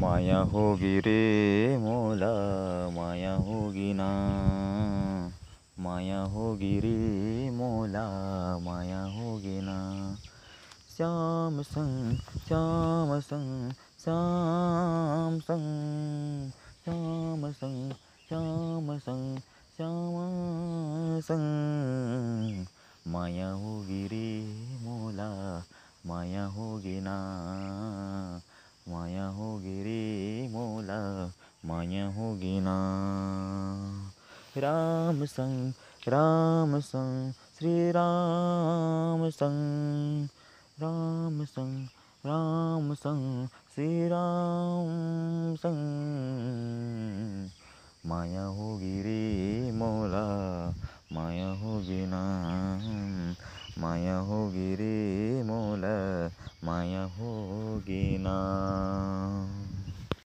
माया होगी रे मोला माया होगी ना माया होगी रे मोला माया होगी ना श्याम संग श्याम संग श्याम संग श्याम संग श्याम संग श्याम संग माया होगी रे मोला माया होगी ना माया होगी ना राम संग राम संग श्री राम संग राम संग राम संग श्री राम संग माया होगी रे मौला माया होगी ना माया होगी रे मौला माया होगी ना